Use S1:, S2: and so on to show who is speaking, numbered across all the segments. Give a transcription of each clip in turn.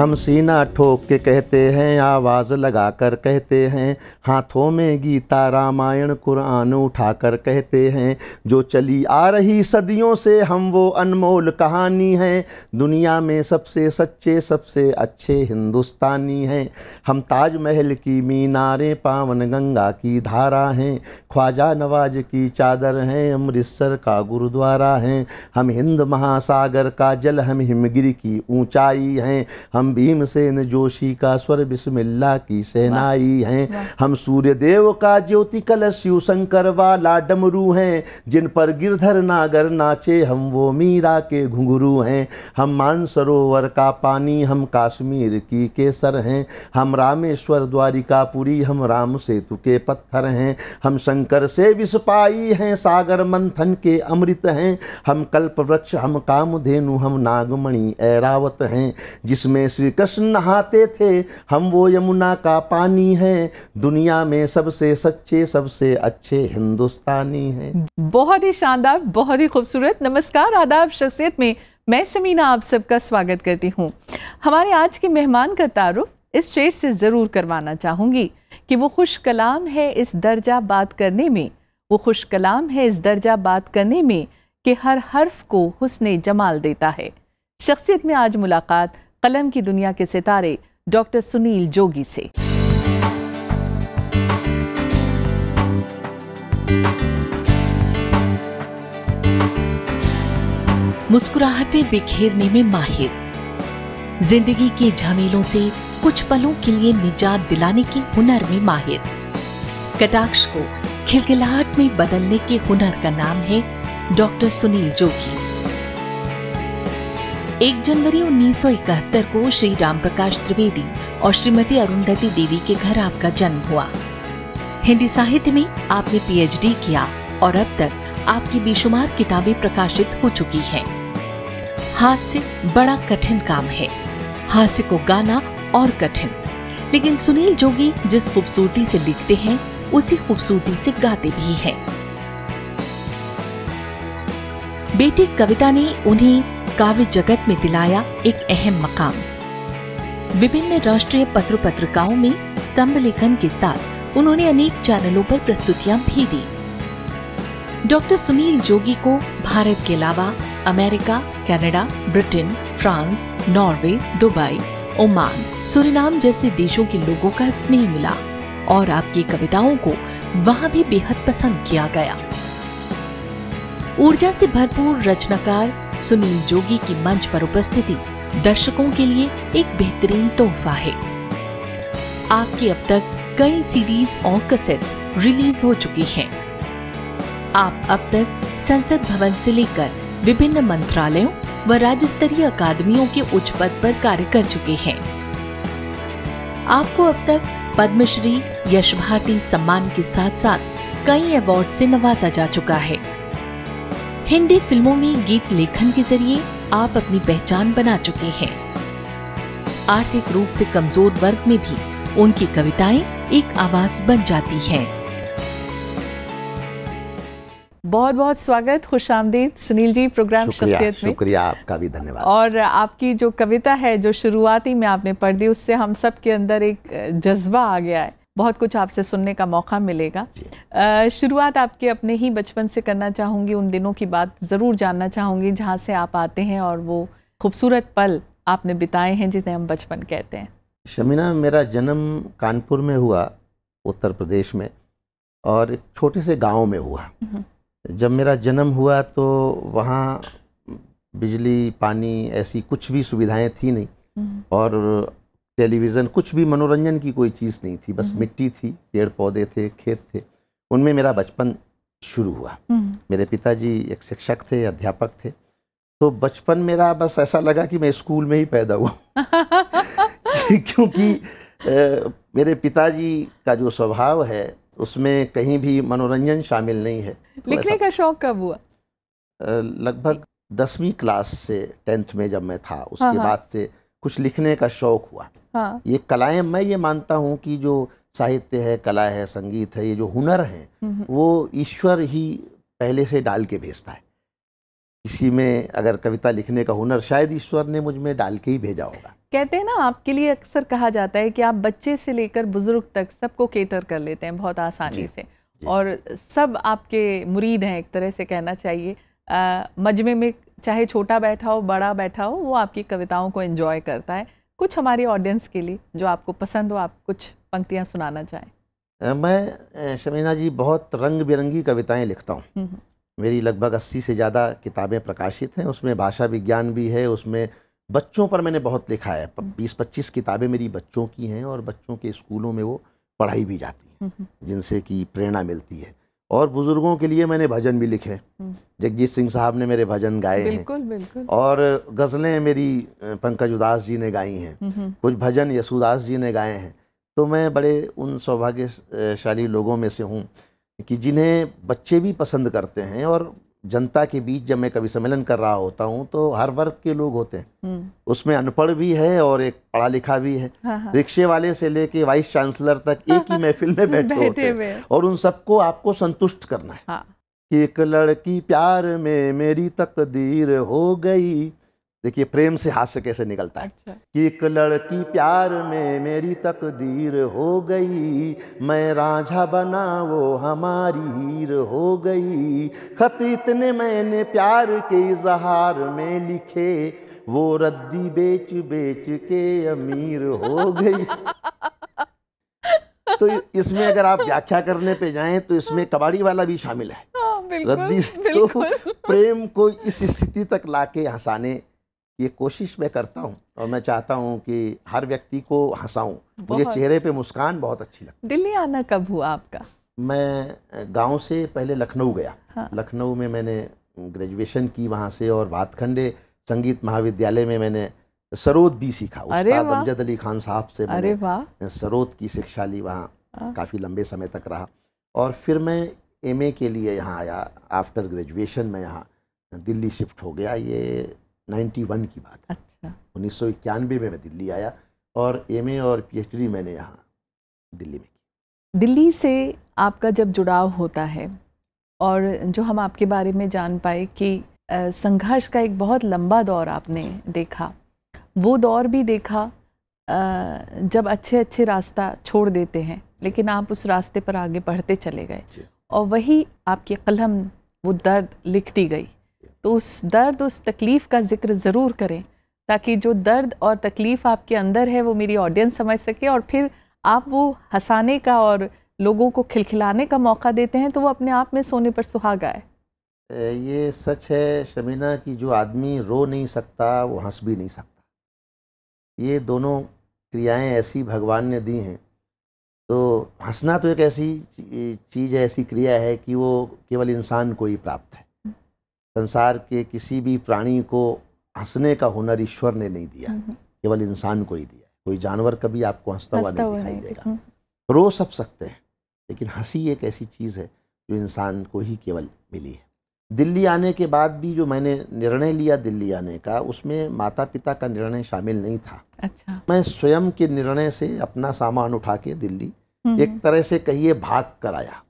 S1: हम सीना ठोक के कहते हैं आवाज़ लगाकर कहते हैं हाथों में गीता रामायण कुरान उठाकर कहते हैं जो चली आ रही सदियों से हम वो अनमोल कहानी हैं दुनिया में सबसे सच्चे सबसे अच्छे हिंदुस्तानी हैं हम ताजमहल की मीनारें पावन गंगा की धारा हैं ख्वाजा नवाज की चादर हैं अमृतसर का गुरुद्वारा हैं हम हिंद महासागर का जल हम हिमगिरी की ऊंचाई हैं हम भीमसेन जोशी का स्वर बिस्मिल्ला की सेनाई हैं हम सूर्य देव का ज्योति कल शिव शंकर वाला डमरू हैं जिन पर गिरधर नागर नाचे हम वो मीरा के घुंघरू हैं हम मानसरोवर का पानी हम काश्मीर की केसर हैं हम रामेश्वर द्वारिका पुरी हम राम सेतु के पत्थर हैं हम शंकर से विस्पाई हैं सागर मंथन के अमृत हैं हम कल्प वृक्ष हम कामधेनु हम नागमणि ऐरावत हैं जिसमें श्री कृष्ण नहाते थे हम वो यमुना का पानी है दुनिया में सबसे सच्चे सबसे अच्छे हिंदुस्तानी हैं
S2: बहुत ही शानदार बहुत ही खूबसूरत नमस्कार आदाब शख्सियत में मैं समीना आप सबका स्वागत करती हूँ हमारे आज के मेहमान का तारुफ इस शेर से ज़रूर करवाना चाहूँगी कि वो खुश कलाम है इस दर्जा बात करने में वो खुश कलाम है इस दर्जा बात करने में कि हर हर्फ को हुस्न जमाल देता है शख्सियत में आज मुलाकात कलम की दुनिया के सितारे डॉक्टर सुनील जोगी से
S3: मुस्कुराहटें बिखेरने में माहिर जिंदगी के झमेलों से कुछ पलों के लिए निजात दिलाने के हुनर में माहिर कटाक्ष को खिलखिलाहट में बदलने के हुनर का नाम है डॉक्टर सुनील जोगी एक जनवरी उन्नीस को श्री राम प्रकाश त्रिवेदी और श्रीमती अरुंधति देवी के घर आपका जन्म हुआ हिंदी साहित्य में आपने पीएचडी किया और अब तक आपकी बेशुमार किताबें प्रकाशित हो चुकी हैं। हास्य बड़ा कठिन काम है हास्य को गाना और कठिन लेकिन सुनील जोगी जिस खूबसूरती से लिखते हैं उसी खूबसूरती से गाते भी हैं। बेटी कविता ने उन्हें काव्य जगत में दिलाया एक अहम मकाम विभिन्न राष्ट्रीय पत्र पत्रिकाओं में स्तंभ लेखन के साथ उन्होंने अनेक चैनलों पर प्रस्तुतियां भी दी डॉक्टर सुनील जोगी को भारत के अलावा America Canada, Britain France Norway Dubai Oman Suriname जैसे देशों के लोगों का स्नेह मिला और आपकी कविताओं को वहां भी बेहद पसंद किया गया ऊर्जा से भरपूर रचनाकार सुनील जोगी की मंच पर उपस्थिति दर्शकों के लिए एक बेहतरीन तोहफा है आपके अब तक कई सीरीज और कसेट्स रिलीज हो चुकी हैं। आप अब तक संसद भवन से लेकर विभिन्न मंत्रालयों व राज्य स्तरीय अकादमियों के उच्च पद पर कार्य कर चुके हैं आपको अब तक पद्मश्री यश भारती सम्मान के साथ साथ कई अवार्ड से नवाजा जा चुका है हिंदी फिल्मों में गीत लेखन के जरिए आप अपनी पहचान बना चुके हैं आर्थिक रूप से कमजोर वर्ग में भी उनकी कविताएं एक आवाज बन जाती हैं। बहुत बहुत
S2: स्वागत खुश आमदीद सुनील जी प्रोग्राम शख्सियत में
S1: शुक्रिया आपका भी धन्यवाद
S2: और आपकी जो कविता है जो शुरुआती में आपने पढ़ दी उससे हम सब के अंदर एक जज्बा आ गया है बहुत कुछ आपसे सुनने का मौका मिलेगा शुरुआत आपके अपने ही बचपन से करना चाहूँगी उन दिनों की बात ज़रूर जानना चाहूँगी जहाँ से आप आते हैं और वो खूबसूरत पल आपने बिताए हैं जिन्हें हम बचपन कहते हैं
S1: शमीना मेरा जन्म कानपुर में हुआ उत्तर प्रदेश में और एक छोटे से गांव में हुआ हम्म। जब मेरा जन्म हुआ तो वहाँ बिजली पानी ऐसी कुछ भी सुविधाएं थी नहीं हम्म। और टेलीविज़न कुछ भी मनोरंजन की कोई चीज़ नहीं थी बस हम्म। मिट्टी थी पेड़ पौधे थे खेत थे उनमें मेरा बचपन शुरू हुआ हम्म। मेरे पिताजी एक शिक्षक थे अध्यापक थे तो बचपन मेरा बस ऐसा लगा कि मैं स्कूल में ही पैदा हुआ क्योंकि ए, मेरे पिताजी का जो स्वभाव है उसमें कहीं भी मनोरंजन शामिल नहीं है तो लिखने का शौक कब हुआ लगभग दसवीं क्लास से टेंथ में जब मैं था उसके हाँ।, हाँ। बाद से कुछ लिखने का शौक हुआ हाँ। ये कलाएं मैं ये मानता हूँ कि जो साहित्य है कला है संगीत है ये जो हुनर है हम्म, हम्म। वो ईश्वर ही पहले से डाल के भेजता है इसी में अगर कविता लिखने का हुनर शायद ईश्वर ने मुझ में डाल के ही भेजा होगा
S2: कहते हैं ना आपके लिए अक्सर कहा जाता है कि आप बच्चे से लेकर बुजुर्ग तक सबको केटर कर लेते हैं बहुत आसानी से और सब आपके मुरीद हैं एक तरह से कहना चाहिए मजमे में चाहे छोटा बैठा हो बड़ा बैठा हो वो आपकी कविताओं को एंजॉय करता है कुछ हमारी ऑडियंस के लिए जो आपको पसंद हो आप कुछ पंक्तियाँ सुनाना
S1: चाहें मैं शमीना जी बहुत रंग बिरंगी कविताएँ लिखता हूँ हम्म, हम्म। मेरी लगभग अस्सी से ज़्यादा किताबें प्रकाशित हैं उसमें भाषा विज्ञान भी है उसमें बच्चों पर मैंने बहुत लिखा है हम्म। बीस पच्चीस किताबें मेरी बच्चों की हैं और बच्चों के स्कूलों में वो पढ़ाई भी जाती हैं जिनसे कि प्रेरणा मिलती है और बुज़ुर्गों के लिए मैंने भजन भी लिखे हम्म। जगजीत सिंह साहब ने मेरे भजन गाए हैं बिल्कुल बिल्कुल और गज़लें मेरी पंकज उदास जी ने गाई हैं कुछ भजन यशुदास जी ने गाए हैं तो मैं बड़े उन सौभाग्यशाली लोगों में से हूँ कि जिन्हें बच्चे भी पसंद करते हैं और जनता के बीच जब मैं कभी सम्मेलन कर रहा होता हूँ तो हर वर्ग के लोग होते हैं उसमें अनपढ़ भी है और एक पढ़ा लिखा भी है हाँ, हाँ। रिक्शे वाले से लेके वाइस चांसलर तक एक ही महफिल में बैठे होते हैं और उन सबको आपको संतुष्ट करना है हाँ। एक लड़की प्यार में मेरी तकदीर हो गई देखिए प्रेम से हास्य कैसे निकलता है अच्छा। कि एक लड़की प्यार में मेरी तकदीर हो गई मैं राजा बना वो हमारी हीर हो गई खत इतने मैंने प्यार के इजहार में लिखे वो रद्दी बेच बेच के अमीर हो गई तो इसमें अगर आप व्याख्या करने पे जाएं तो इसमें कबाड़ी वाला भी शामिल है
S4: हाँ, रद्दी तो
S1: प्रेम को इस स्थिति तक लाके हंसाने ये कोशिश मैं करता हूँ और मैं चाहता हूँ कि हर व्यक्ति को हंसाऊँ मुझे चेहरे पे मुस्कान बहुत अच्छी लगती
S2: दिल्ली आना कब हुआ आपका
S1: मैं गांव से पहले लखनऊ गया हाँ। लखनऊ में मैंने ग्रेजुएशन की वहाँ से और भातखंडे संगीत महाविद्यालय में मैंने सरोद भी सीखा उस्ताद अमजद अली खान साहब से मैंने सरोद की शिक्षा ली वहाँ हाँ। काफ़ी लंबे समय तक रहा और फिर मैं एमए के लिए यहाँ आया आफ्टर ग्रेजुएशन में यहाँ दिल्ली शिफ्ट हो गया ये 91 की बात है अच्छा उन्नीस सौ इक्यानवे में मैं दिल्ली आया और एम और पी मैंने यहाँ दिल्ली में
S2: की दिल्ली से आपका जब जुड़ाव होता है और जो हम आपके बारे में जान पाए कि संघर्ष का एक बहुत लंबा दौर आपने देखा वो दौर भी देखा जब अच्छे अच्छे रास्ता छोड़ देते हैं लेकिन आप उस रास्ते पर आगे बढ़ते चले गए और वही आपकी कलम वो दर्द लिखती गई तो उस दर्द उस तकलीफ़ का जिक्र ज़रूर करें ताकि जो दर्द और तकलीफ़ आपके अंदर है वो मेरी ऑडियंस समझ सके और फिर आप वो हंसाने का और लोगों को खिलखिलाने का मौका देते हैं तो वो अपने आप में सोने पर सुहागा है
S1: ये सच है शमीना कि जो आदमी रो नहीं सकता वो हंस भी नहीं सकता ये दोनों क्रियाएं ऐसी भगवान ने दी हैं तो हंसना तो एक ऐसी चीज़ है ऐसी क्रिया है कि वो केवल इंसान को ही प्राप्त है संसार के किसी भी प्राणी को हंसने का हुनर ईश्वर ने नहीं दिया हम्म, हम्म। केवल इंसान को ही दिया कोई जानवर कभी आपको हंसता हुआ नहीं दिखाई देगा तो रो सब सकते हैं लेकिन हंसी एक ऐसी चीज़ है जो इंसान को ही केवल मिली है दिल्ली आने के बाद भी जो मैंने निर्णय लिया दिल्ली आने का उसमें माता पिता का निर्णय शामिल नहीं था अच्छा मैं स्वयं के निर्णय से अपना सामान उठा के दिल्ली हम्म, एक तरह से कहिए भाग कर आया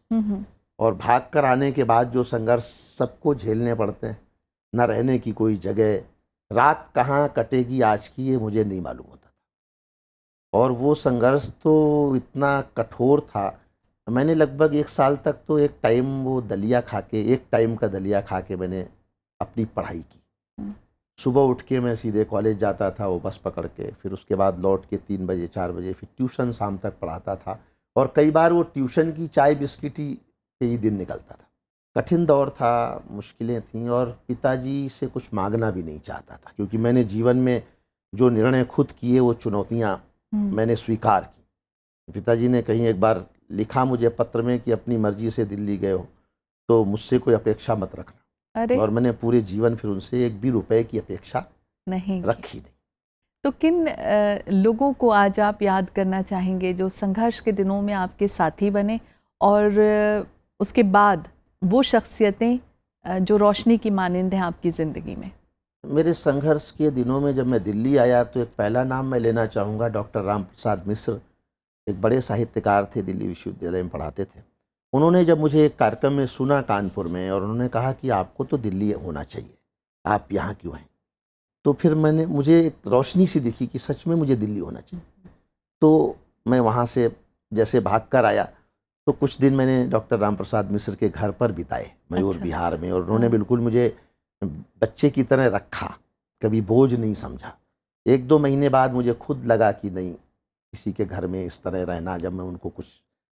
S1: और भाग कर आने के बाद जो संघर्ष सबको झेलने पड़ते हैं न रहने की कोई जगह रात कहाँ कटेगी आज की ये मुझे नहीं मालूम होता था और वो संघर्ष तो इतना कठोर था मैंने लगभग एक साल तक तो एक टाइम वो दलिया खा के एक टाइम का दलिया खा के मैंने अपनी पढ़ाई की सुबह उठ के मैं सीधे कॉलेज जाता था वो बस पकड़ के फिर उसके बाद लौट के तीन बजे चार बजे फिर ट्यूशन शाम तक पढ़ाता था और कई बार वो ट्यूशन की चाय बिस्किट ही से ही दिन निकलता था कठिन दौर था मुश्किलें थीं और पिताजी से कुछ मांगना भी नहीं चाहता था क्योंकि मैंने जीवन में जो निर्णय खुद किए वो चुनौतियाँ हम्म। मैंने स्वीकार की पिताजी ने कहीं एक बार लिखा मुझे पत्र में कि अपनी मर्जी से दिल्ली गए हो तो मुझसे कोई अपेक्षा मत रखना अरे और मैंने पूरे जीवन फिर उनसे एक भी रुपए की अपेक्षा नहीं रखी नहीं
S2: तो किन लोगों को आज आप याद करना चाहेंगे जो संघर्ष के दिनों में आपके साथी बने और उसके बाद वो शख्सियतें जो रोशनी की मानंद हैं आपकी ज़िंदगी में
S1: मेरे संघर्ष के दिनों में जब मैं दिल्ली आया तो एक पहला नाम मैं लेना चाहूँगा डॉक्टर राम प्रसाद मिश्र एक बड़े साहित्यकार थे दिल्ली विश्वविद्यालय में पढ़ाते थे उन्होंने जब मुझे एक कार्यक्रम में सुना कानपुर में और उन्होंने कहा कि आपको तो दिल्ली होना चाहिए आप यहाँ क्यों हैं तो फिर मैंने मुझे एक रोशनी सी दिखी कि सच में मुझे दिल्ली होना चाहिए तो मैं वहाँ से जैसे भाग कर आया तो कुछ दिन मैंने डॉक्टर राम प्रसाद मिश्र के घर पर बिताए मयूर अच्छा। बिहार में और उन्होंने हाँ। बिल्कुल मुझे बच्चे की तरह रखा कभी बोझ नहीं समझा एक दो महीने बाद मुझे खुद लगा कि नहीं किसी के घर में इस तरह रहना जब मैं उनको कुछ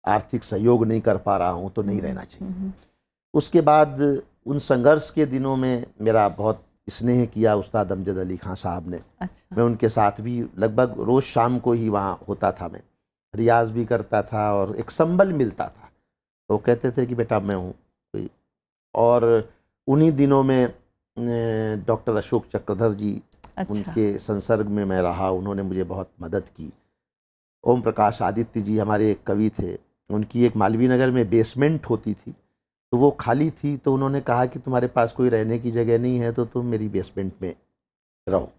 S1: आर्थिक सहयोग नहीं कर पा रहा हूँ तो नहीं हम्म, रहना चाहिए हम्म। उसके बाद उन संघर्ष के दिनों में मेरा बहुत स्नेह किया उस्ताद अमजद अली खां साहब ने अच्छा। मैं उनके साथ भी लगभग रोज़ शाम को ही वहाँ होता था मैं रियाज भी करता था और एक संबल मिलता था तो कहते थे कि बेटा मैं हूँ तो और उन्हीं दिनों में डॉक्टर अशोक चक्रधर जी अच्छा। उनके संसर्ग में मैं रहा उन्होंने मुझे बहुत मदद की ओम प्रकाश आदित्य जी हमारे एक कवि थे उनकी एक मालवीय नगर में बेसमेंट होती थी तो वो खाली थी तो उन्होंने कहा कि तुम्हारे पास कोई रहने की जगह नहीं है तो तुम मेरी बेसमेंट में रहो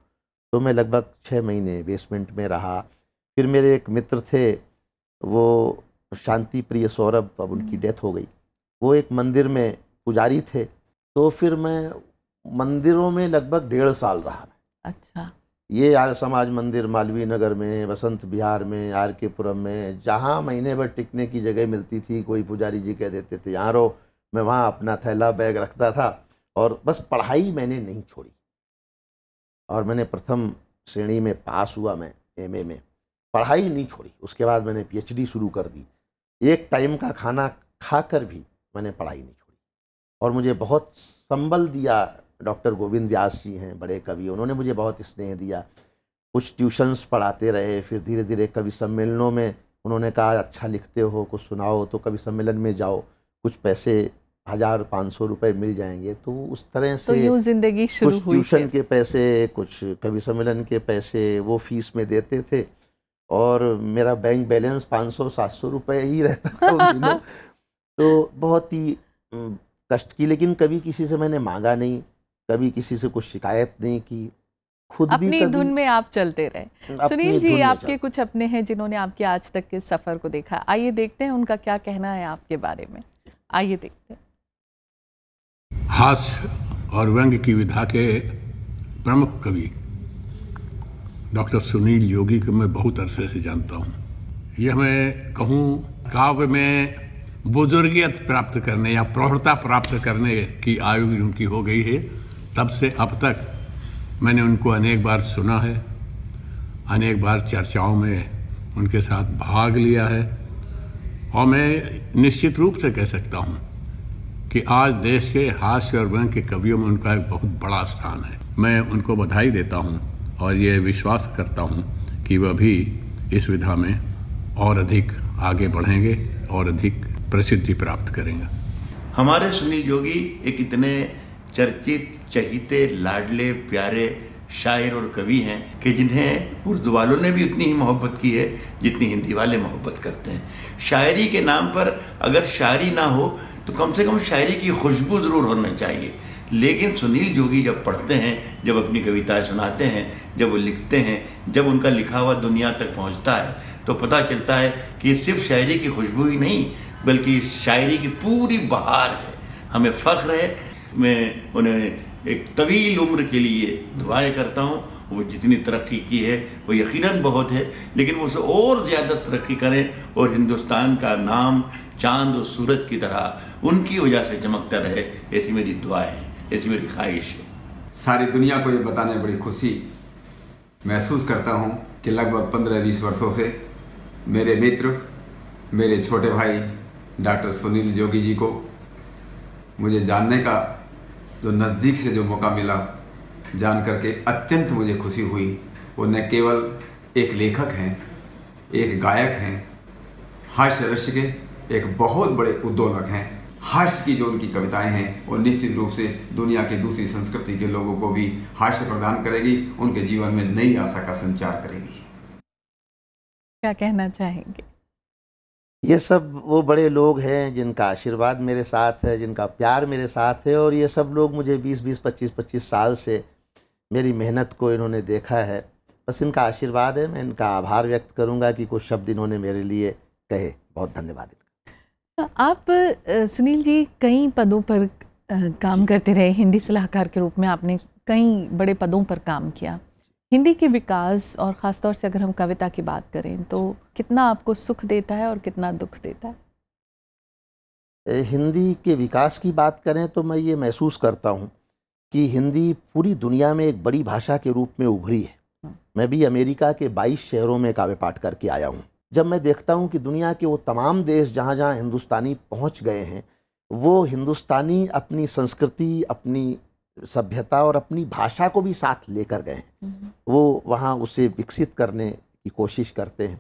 S1: तो मैं लगभग छः महीने बेसमेंट में रहा फिर मेरे एक मित्र थे वो शांति प्रिय सौरभ अब उनकी हम्म। डेथ हो गई वो एक मंदिर में पुजारी थे तो फिर मैं मंदिरों में लगभग डेढ़ साल रहा अच्छा ये आर्य समाज मंदिर मालवीय नगर में वसंत बिहार में आर के पुरम में जहाँ महीने भर टिकने की जगह मिलती थी कोई पुजारी जी कह देते थे यहाँ रहो मैं वहाँ अपना थैला बैग रखता था और बस पढ़ाई मैंने नहीं छोड़ी और मैंने प्रथम श्रेणी में पास हुआ मैं एमए में पढ़ाई नहीं छोड़ी उसके बाद मैंने पीएचडी शुरू कर दी एक टाइम का खाना खाकर भी मैंने पढ़ाई नहीं छोड़ी और मुझे बहुत संबल दिया डॉक्टर गोविंद व्यास जी हैं बड़े कवि उन्होंने मुझे बहुत स्नेह दिया कुछ ट्यूशन्स पढ़ाते रहे फिर धीरे धीरे कवि सम्मेलनों में उन्होंने कहा अच्छा लिखते हो कुछ सुनाओ तो कवि सम्मेलन में जाओ कुछ पैसे हज़ार पाँच सौ रुपये मिल जाएंगे तो उस तरह तो से तो जिंदगी कुछ ट्यूशन के पैसे कुछ कवि सम्मेलन के पैसे वो फीस में देते थे और मेरा बैंक बैलेंस पाँच सौ सात सौ रुपये ही रहता था तो बहुत ही कष्ट की लेकिन कभी किसी से मैंने मांगा नहीं कभी किसी से कुछ शिकायत नहीं की खुद अपनी भी धुन में
S2: आप चलते रहे सुनील जी आपके कुछ अपने हैं जिन्होंने आपके आज तक के सफर को देखा आइए देखते हैं उनका क्या कहना है आपके बारे में आइए देखते हैं
S5: हास्य और व्यंग की विधा के प्रमुख कवि डॉक्टर सुनील योगी को मैं बहुत अरसे से जानता हूँ यह मैं कहूँ काव्य में बुजुर्गियत प्राप्त करने या प्रौढ़ता प्राप्त करने की आयु उनकी हो गई है तब से अब तक मैंने उनको अनेक बार सुना है अनेक बार चर्चाओं में उनके साथ भाग लिया है और मैं निश्चित रूप से कह सकता हूँ कि आज देश के हास्य और व्यंग के कवियों में उनका एक बहुत बड़ा स्थान है मैं उनको बधाई देता हूँ और ये विश्वास करता हूँ कि वह भी इस विधा में और अधिक आगे बढ़ेंगे और अधिक प्रसिद्धि प्राप्त करेंगे हमारे सुनील जोगी एक इतने चर्चित चहिते लाडले प्यारे शायर और कवि हैं कि जिन्हें उर्दू वालों ने भी उतनी ही मोहब्बत की है जितनी हिंदी वाले मोहब्बत करते हैं शायरी के नाम पर अगर शायरी ना हो तो कम से कम शायरी की खुशबू ज़रूर होना चाहिए लेकिन सुनील जोगी जब पढ़ते हैं जब अपनी कविताएं सुनाते हैं जब वो लिखते हैं जब उनका लिखा हुआ दुनिया तक पहुंचता है तो पता चलता है कि सिर्फ शायरी की खुशबू ही नहीं बल्कि शायरी की पूरी बहार है हमें फ़ख्र है मैं उन्हें एक तवील उम्र के लिए दुआएं करता हूँ वो जितनी तरक्की की है वो यकीनन बहुत है लेकिन वो उसे और ज़्यादा तरक्की करें और हिंदुस्तान का नाम चांद और सूरज की तरह उनकी वजह से चमकता रहे ऐसी मेरी दुआएं हैं ऐसी मेरी ख्वाहिश है सारी दुनिया को ये बताने में बड़ी खुशी महसूस करता हूँ कि लगभग पंद्रह बीस वर्षों से मेरे मित्र मेरे छोटे
S1: भाई डॉक्टर सुनील जोगी जी को मुझे जानने का जो नज़दीक से जो मौका मिला जान करके अत्यंत मुझे खुशी हुई वो न केवल एक लेखक हैं एक गायक हैं हर्ष रश्य के एक बहुत बड़े उद्योलक हैं हर्ष की जो उनकी कविताएं हैं वो निश्चित रूप से दुनिया के दूसरी संस्कृति के लोगों को भी हर्ष प्रदान करेगी उनके जीवन में नई आशा का संचार करेगी
S2: क्या कहना चाहेंगे
S1: ये सब वो बड़े लोग हैं जिनका आशीर्वाद मेरे साथ है जिनका प्यार मेरे साथ है और ये सब लोग मुझे 20 20 25 25 साल से मेरी मेहनत को इन्होंने देखा है बस इनका आशीर्वाद है मैं इनका आभार व्यक्त करूंगा कि कुछ शब्द इन्होंने मेरे लिए कहे बहुत धन्यवाद
S2: आप सुनील जी कई पदों पर काम करते रहे हिंदी सलाहकार के रूप में आपने कई बड़े पदों पर काम किया हिंदी के विकास और ख़ासतौर से अगर हम कविता की बात करें तो कितना आपको सुख देता है और कितना दुख देता
S1: है हिंदी के विकास की बात करें तो मैं ये महसूस करता हूँ कि हिंदी पूरी दुनिया में एक बड़ी भाषा के रूप में उभरी है हाँ। मैं भी अमेरिका के 22 शहरों में काव्य पाठ करके आया हूँ जब मैं देखता हूँ कि दुनिया के वो तमाम देश जहाँ जहाँ हिंदुस्तानी पहुँच गए हैं वो हिंदुस्तानी अपनी संस्कृति अपनी सभ्यता और अपनी भाषा को भी साथ लेकर गए हैं हम्म, हम्म। वो वहाँ उसे विकसित करने की कोशिश करते हैं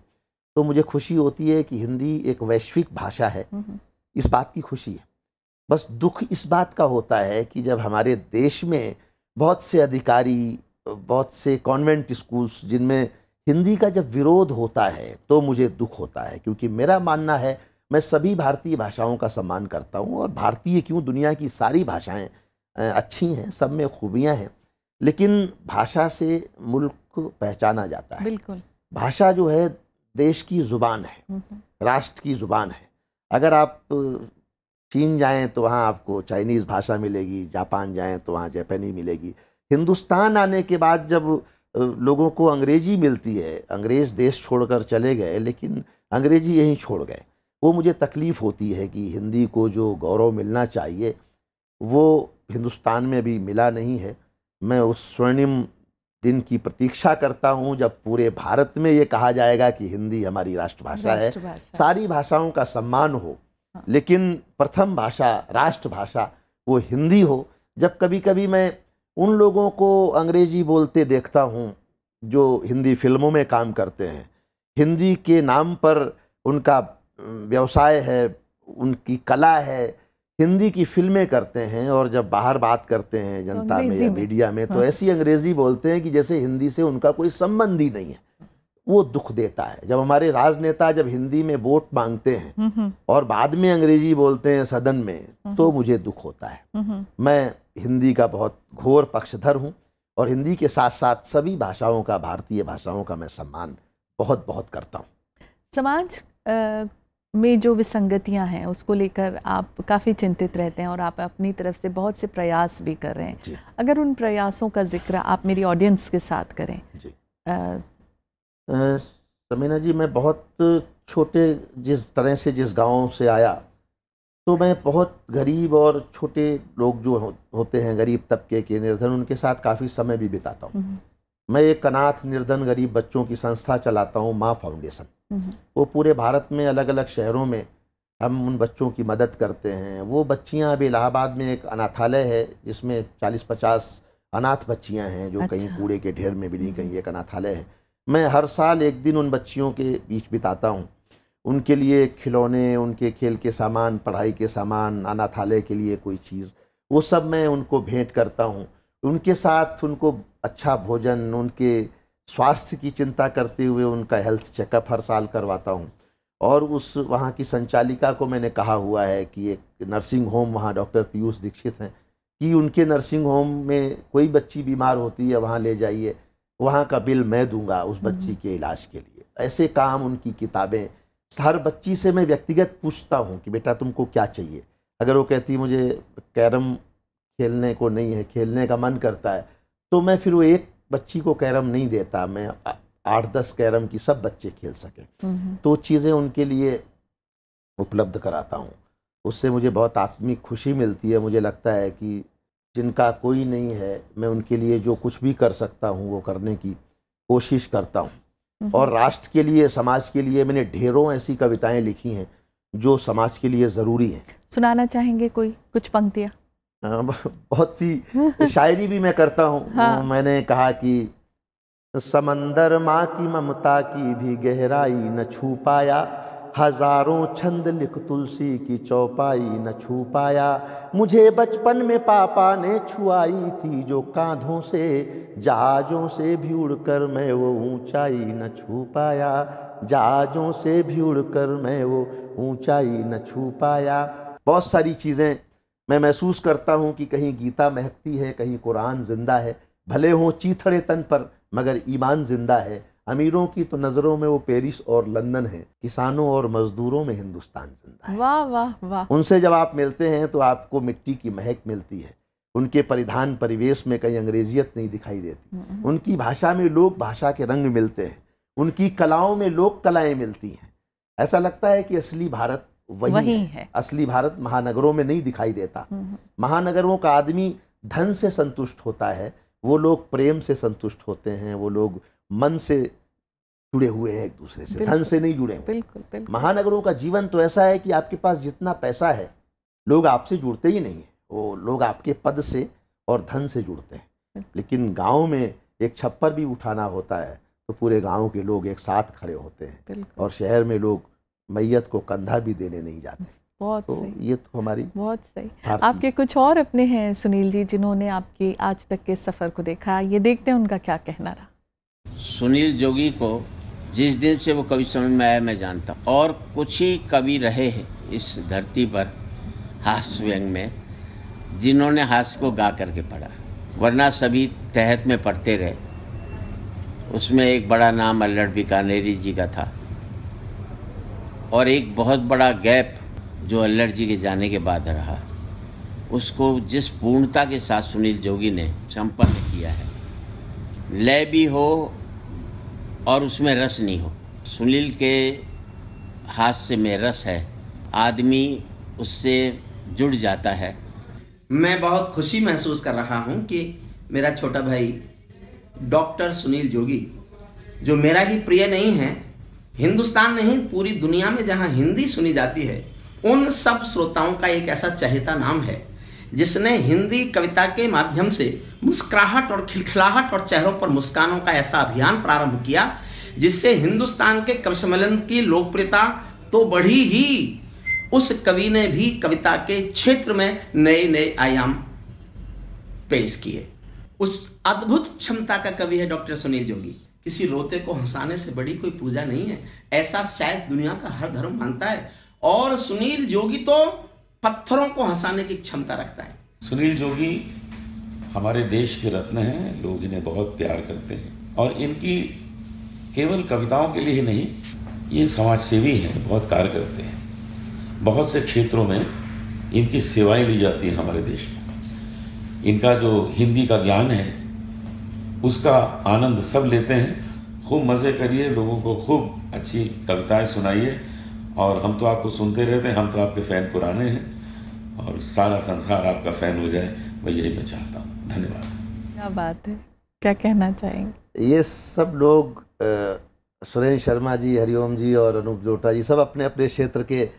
S1: तो मुझे खुशी होती है कि हिंदी एक वैश्विक भाषा है हम्म, इस बात की खुशी है बस दुख इस बात का होता है कि जब हमारे देश में बहुत से अधिकारी बहुत से कॉन्वेंट स्कूल्स जिनमें हिंदी का जब विरोध होता है तो मुझे दुख होता है क्योंकि मेरा मानना है मैं सभी भारतीय भाषाओं का सम्मान करता हूँ और भारतीय क्यों दुनिया की सारी भाषाएं अच्छी हैं सब में खूबियाँ हैं लेकिन भाषा से मुल्क को पहचाना जाता है बिल्कुल भाषा जो है देश की ज़ुबान है हम्म, हम्म। राष्ट्र की ज़ुबान है अगर आप चीन जाएं तो वहाँ आपको चाइनीज़ भाषा मिलेगी जापान जाएं तो वहाँ जापानी मिलेगी हिंदुस्तान आने के बाद जब लोगों को अंग्रेज़ी मिलती है अंग्रेज़ देश छोड़कर चले गए लेकिन अंग्रेज़ी यहीं छोड़ गए वो मुझे तकलीफ़ होती है कि हिंदी को जो गौरव मिलना चाहिए वो हिंदुस्तान में अभी मिला नहीं है मैं उस स्वर्णिम दिन की प्रतीक्षा करता हूँ जब पूरे भारत में ये कहा जाएगा कि हिंदी हमारी राष्ट्रभाषा है सारी भाषाओं का सम्मान हो हाँ। लेकिन प्रथम भाषा राष्ट्रभाषा वो हिंदी हो जब कभी कभी मैं उन लोगों को अंग्रेज़ी बोलते देखता हूँ जो हिंदी फिल्मों में काम करते हैं हिंदी के नाम पर उनका व्यवसाय है उनकी कला है हिंदी की फिल्में करते हैं और जब बाहर बात करते हैं तो जनता में या मीडिया में तो हाँ। ऐसी अंग्रेज़ी बोलते हैं कि जैसे हिंदी से उनका कोई संबंध ही नहीं है वो दुख देता है जब हमारे राजनेता जब हिंदी में वोट मांगते हैं हम्म, हम्म। और बाद में अंग्रेजी बोलते हैं सदन में हम्म, तो मुझे दुख होता है मैं हिंदी का बहुत घोर पक्षधर हूँ और हिंदी के साथ साथ सभी भाषाओं का भारतीय भाषाओं का मैं सम्मान बहुत बहुत करता हूँ
S2: समाज में जो विसंगतियाँ हैं उसको लेकर आप काफ़ी चिंतित रहते हैं और आप अपनी तरफ से बहुत से प्रयास भी कर रहे हैं अगर उन प्रयासों का जिक्र आप मेरी ऑडियंस के साथ करें जी
S1: समीना जी मैं बहुत छोटे जिस तरह से जिस गांव से आया तो मैं बहुत गरीब और छोटे लोग जो हो, होते हैं गरीब तबके के निर्धन उनके साथ काफ़ी समय भी बिताता हूँ
S4: हम्म।
S1: मैं एक अनाथ निर्धन गरीब बच्चों की संस्था चलाता हूँ माँ फाउंडेशन हम्म। वो पूरे भारत में अलग अलग शहरों में हम उन बच्चों की मदद करते हैं वो बच्चियाँ अभी इलाहाबाद में एक अनाथालय है जिसमें चालीस पचास अनाथ बच्चियाँ हैं जो अच्छा। कहीं कूड़े के ढेर में भी नहीं कहीं एक अनाथालय है मैं हर साल एक दिन उन बच्चियों के बीच बिताता हूँ उनके लिए खिलौने उनके खेल के सामान पढ़ाई के सामान अनाथालय के लिए कोई चीज़ वो सब मैं उनको भेंट करता हूँ उनके साथ उनको अच्छा भोजन उनके स्वास्थ्य की चिंता करते हुए उनका हेल्थ चेकअप हर साल करवाता हूँ और उस वहाँ की संचालिका को मैंने कहा हुआ है कि एक नर्सिंग होम वहाँ डॉक्टर पीयूष दीक्षित हैं कि उनके नर्सिंग होम में कोई बच्ची बीमार होती है वहाँ ले जाइए वहाँ का बिल मैं दूंगा उस बच्ची हम्म। के इलाज के लिए ऐसे काम उनकी किताबें हर बच्ची से मैं व्यक्तिगत पूछता हूँ कि बेटा तुमको क्या चाहिए अगर वो कहती मुझे कैरम खेलने को नहीं है खेलने का मन करता है तो मैं फिर वो एक बच्ची को कैरम नहीं देता मैं आठ दस कैरम की सब बच्चे खेल सकें तो चीज़ें उनके लिए उपलब्ध कराता हूँ उससे मुझे बहुत आत्मिक खुशी मिलती है मुझे लगता है कि जिनका कोई नहीं है मैं उनके लिए जो कुछ भी कर सकता हूँ वो करने की कोशिश करता हूँ और राष्ट्र के लिए समाज के लिए मैंने ढेरों ऐसी कविताएं लिखी हैं जो समाज के लिए ज़रूरी हैं
S2: सुनाना चाहेंगे कोई कुछ पंक्तियाँ
S1: बहुत सी शायरी भी मैं करता हूँ हाँ। मैंने कहा कि समंदर माँ की ममता की भी गहराई न छू पाया हजारों छंद लिख तुलसी की चौपाई न छू पाया मुझे बचपन में पापा ने छुआई थी जो कांधों से जहाज़ों से भी उड़कर मैं वो ऊंचाई न छू पाया जहाज़ों से भी उड़कर मैं वो ऊंचाई न छू पाया बहुत सारी चीज़ें मैं महसूस करता हूँ कि कहीं गीता महकती है कहीं कुरान जिंदा है भले हों चीथड़े तन पर मगर ईमान जिंदा है अमीरों की तो नज़रों में वो पेरिस और लंदन है किसानों और मजदूरों में हिंदुस्तान जिंदा
S2: है वाह वाह वाह
S1: उनसे जब आप मिलते हैं तो आपको मिट्टी की महक मिलती है उनके परिधान परिवेश में कहीं अंग्रेजियत नहीं दिखाई देती हम्म। उनकी भाषा में लोक भाषा के रंग मिलते हैं उनकी कलाओं में लोक कलाएं मिलती हैं ऐसा लगता है कि असली भारत वही, वही है।, है असली भारत महानगरों में नहीं दिखाई देता हम्म, हम्म। महानगरों का आदमी धन से संतुष्ट होता है वो लोग प्रेम से संतुष्ट होते हैं वो लोग मन से जुड़े हुए हैं एक दूसरे से धन से नहीं जुड़े हुए बिल्कुल महानगरों का जीवन तो ऐसा है कि आपके पास जितना पैसा है लोग आपसे जुड़ते ही नहीं है वो लोग आपके पद से और धन से जुड़ते हैं लेकिन गाँव में एक छप्पर भी उठाना होता है तो पूरे गाँव के लोग एक साथ खड़े होते हैं और शहर में लोग मैयत को कंधा भी देने नहीं जाते
S2: बहुत तो सही
S1: ये तो हमारी बहुत सही आपके
S2: कुछ और अपने हैं सुनील जी जिन्होंने आपकी आज तक के सफ़र को देखा ये देखते हैं उनका क्या कहना रहा
S1: सुनील जोगी को जिस दिन से वो कवि समझ में आया मैं जानता हूँ और कुछ ही कवि रहे हैं इस धरती पर हास्य व्यंग में जिन्होंने हास्य को गा करके पढ़ा वरना सभी तहत में पढ़ते रहे उसमें एक बड़ा नाम अल्लड़ बिकानेरी जी का था और एक बहुत बड़ा गैप जो अल्लड़ जी के जाने के बाद रहा उसको जिस पूर्णता के साथ सुनील जोगी ने संपन्न किया है लय भी हो और उसमें रस नहीं हो सुनील के हास्य में रस है आदमी उससे जुड़ जाता है मैं बहुत खुशी महसूस कर रहा हूँ कि मेरा छोटा भाई डॉक्टर सुनील जोगी जो मेरा ही प्रिय नहीं है हिंदुस्तान नहीं पूरी दुनिया में जहाँ हिंदी सुनी जाती है उन सब श्रोताओं का एक ऐसा चहेता नाम है जिसने हिंदी कविता के माध्यम से मुस्कुराहट और खिलखिलाहट और चेहरों पर मुस्कानों का ऐसा अभियान प्रारंभ किया जिससे हिंदुस्तान के कवि सम्मेलन की लोकप्रियता तो बढ़ी ही उस कवि ने भी कविता के क्षेत्र में नए नए आयाम पेश किए उस अद्भुत क्षमता का कवि है डॉक्टर सुनील जोगी किसी रोते को हंसाने से बड़ी कोई पूजा नहीं है ऐसा शायद दुनिया का हर धर्म मानता है और सुनील जोगी तो पत्थरों को हंसाने की क्षमता रखता है
S5: सुनील जोगी हमारे देश के रत्न हैं लोग इन्हें बहुत प्यार करते हैं और इनकी केवल कविताओं के लिए ही नहीं ये समाज सेवी हैं बहुत कार्य करते हैं बहुत से क्षेत्रों में इनकी सेवाएं ली जाती हैं हमारे देश में इनका जो हिंदी का ज्ञान है उसका आनंद सब लेते हैं खूब
S1: मज़े करिए लोगों को खूब अच्छी कविताएं सुनाइए और हम तो आपको सुनते रहते हैं हम तो आपके फ़ैन पुराने हैं और सारा संसार आपका फ़ैन हो जाए मैं यही मैं चाहता हूँ धन्यवाद
S2: क्या बात है क्या कहना चाहेंगे
S1: ये सब लोग सुरेंद्र शर्मा जी हरिओम जी और अनूप जोटा जी सब अपने अपने क्षेत्र के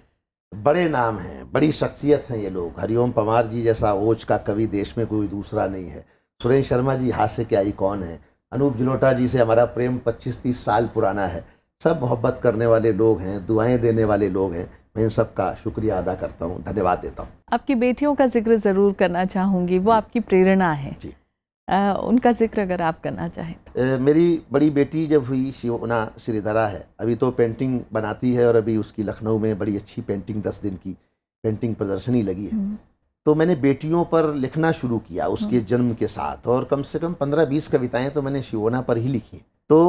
S1: बड़े नाम हैं बड़ी शख्सियत हैं ये लोग हरिओम पवार जी जैसा ओज का कवि देश में कोई दूसरा नहीं है सुरेंद्र शर्मा जी हास्य के आई कौन है अनूप जलोटा जी से हमारा प्रेम 25-30 साल पुराना है सब मोहब्बत करने वाले लोग हैं दुआएं देने वाले लोग हैं मैं इन सब का शुक्रिया अदा करता हूँ धन्यवाद देता हूँ
S2: आपकी बेटियों का जिक्र ज़रूर करना चाहूँगी वो आपकी प्रेरणा है जी आ, उनका जिक्र अगर आप करना चाहें
S1: तो। मेरी बड़ी बेटी जब हुई शिवना श्रीधरा है अभी तो पेंटिंग बनाती है और अभी उसकी लखनऊ में बड़ी अच्छी पेंटिंग दस दिन की पेंटिंग प्रदर्शनी लगी है हम्म। तो मैंने बेटियों पर लिखना शुरू किया उसके हम्म। जन्म के साथ और कम से कम पंद्रह बीस कविताएं तो मैंने शिवोना पर ही लिखी तो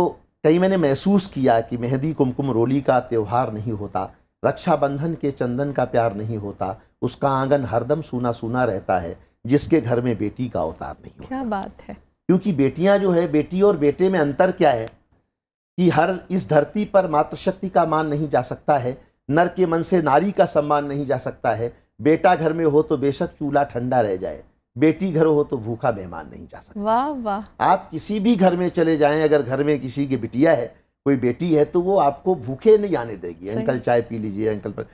S1: कहीं मैंने महसूस किया कि मेहंदी कुमकुम रोली का त्यौहार नहीं होता रक्षाबंधन के चंदन का प्यार नहीं होता उसका आंगन हरदम सूना सूना रहता है जिसके घर में बेटी का अवतार नहीं
S2: होता बात है
S1: क्योंकि बेटियां जो है बेटी और बेटे में अंतर क्या है कि हर इस धरती पर मातृशक्ति का मान नहीं जा सकता है नर के मन से नारी का सम्मान नहीं जा सकता है बेटा घर में हो तो बेशक चूल्हा ठंडा रह जाए बेटी घर हो तो भूखा मेहमान नहीं जा सकता
S2: वाह वाह
S1: आप किसी भी घर में चले जाएं अगर घर में किसी की बिटिया है कोई बेटी है तो वो आपको भूखे नहीं आने देगी अंकल चाय पी लीजिए अंकल पर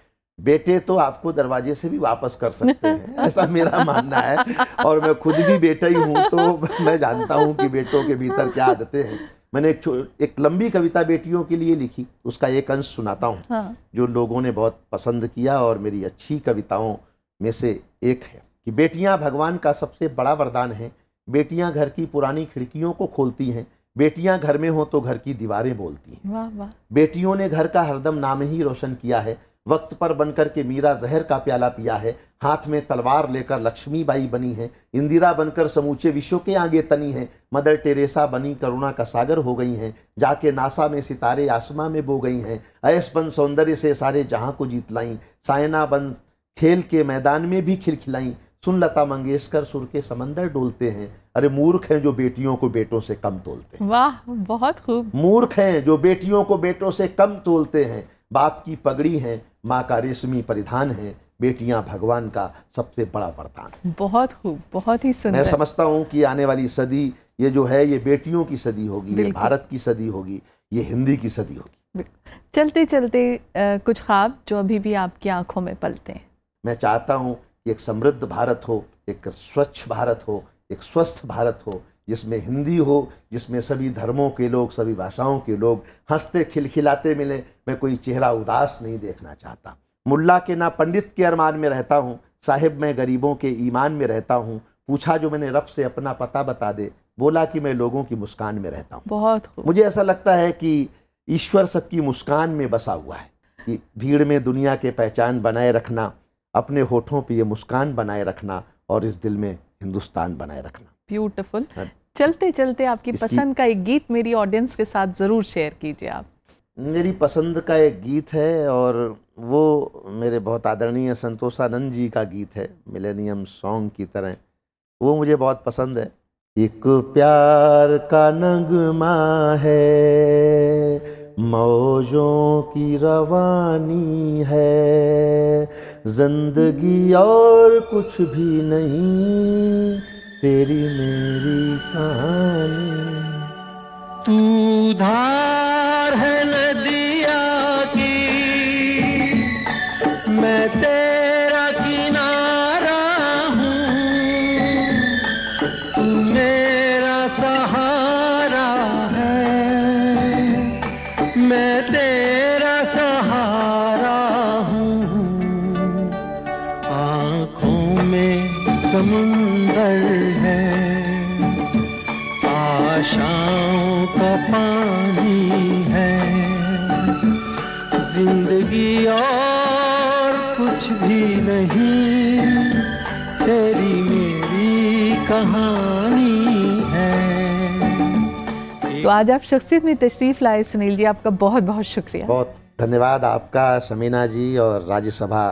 S1: बेटे तो आपको दरवाजे से भी वापस कर सकते हैं ऐसा मेरा मानना है और मैं खुद भी बेटा ही हूँ तो मैं जानता हूँ कि बेटों के भीतर क्या आदतें हैं मैंने एक एक लंबी कविता बेटियों के लिए लिखी उसका एक अंश सुनाता हूँ हाँ। जो लोगों ने बहुत पसंद किया और मेरी अच्छी कविताओं में से एक है कि बेटियाँ भगवान का सबसे बड़ा वरदान है बेटियाँ घर की पुरानी खिड़कियों को खोलती हैं बेटियां घर में हों तो घर की दीवारें बोलती हैं वाह बेटियों ने घर का हरदम नाम ही रोशन किया है वक्त पर बनकर के मीरा जहर का प्याला पिया है हाथ में तलवार लेकर लक्ष्मीबाई बनी है इंदिरा बनकर समूचे विश्व के आगे तनी है मदर टेरेसा बनी करुणा का सागर हो गई हैं जाके नासा में सितारे आसमां में बो गई हैं ऐस बन सौंदर्य से सारे जहां को जीत लाई सायना बन खेल के मैदान में भी खिलखिलाई सुन लता मंगेशकर सुर के समंदर डोलते हैं अरे मूर्ख हैं जो बेटियों को बेटों से कम तोलते
S2: हैं वाह बहुत खूब
S1: मूर्ख हैं जो बेटियों को बेटों से कम तोलते हैं बाप की पगड़ी है माँ का रेशमी परिधान है बेटियां भगवान का सबसे बड़ा वरदान
S2: बहुत खूब बहुत ही सुंदर मैं समझता
S1: हूँ कि आने वाली सदी ये जो है ये बेटियों की सदी होगी ये भारत की सदी होगी ये हिंदी की सदी होगी
S2: चलते चलते आ, कुछ ख्वाब जो अभी भी आपकी आंखों में
S1: पलते हैं मैं चाहता हूँ कि एक समृद्ध भारत हो एक स्वच्छ भारत हो एक स्वस्थ भारत हो जिसमें हिंदी हो जिसमें सभी धर्मों के लोग सभी भाषाओं के लोग हंसते खिलखिलाते मिले मैं कोई चेहरा उदास नहीं देखना चाहता मुल्ला के ना पंडित के अरमान में रहता हूँ साहिब मैं गरीबों के ईमान में रहता हूँ पूछा जो मैंने रब से अपना पता बता दे बोला कि मैं लोगों की मुस्कान में रहता हूँ बहुत मुझे ऐसा लगता है कि ईश्वर सबकी मुस्कान में बसा हुआ है कि भीड़ में दुनिया के पहचान बनाए रखना अपने होठों पर ये मुस्कान बनाए रखना और इस दिल में हिंदुस्तान बनाए रखना ब्यूटिफुल हाँ।
S2: चलते चलते आपकी पसंद का एक गीत मेरी ऑडियंस के साथ ज़रूर शेयर कीजिए आप
S1: मेरी पसंद का एक गीत है और वो मेरे बहुत आदरणीय संतोषानंद जी का गीत है मिलेनियम सॉन्ग की तरह वो मुझे बहुत पसंद है एक प्यार का नगमा है मौजों की रवानी है जिंदगी और कुछ भी नहीं तेरी मेरी कहानी तू धार
S4: है कुछ भी नहीं तेरी मेरी कहानी
S2: है तो आज आप शख्सियत में तशरीफ़ लाए सुनील जी आपका बहुत बहुत शुक्रिया
S1: बहुत धन्यवाद आपका समीना जी और राज्यसभा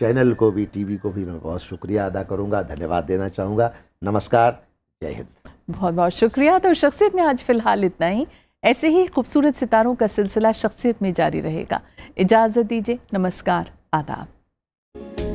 S1: चैनल को भी टीवी को भी मैं बहुत शुक्रिया अदा करूंगा धन्यवाद देना चाहूंगा नमस्कार जय हिंद
S2: बहुत बहुत शुक्रिया तो शख्सियत में आज फ़िलहाल इतना ही ऐसे ही खूबसूरत सितारों का सिलसिला शख्सियत में जारी रहेगा इजाज़त दीजिए नमस्कार आदाब Thank you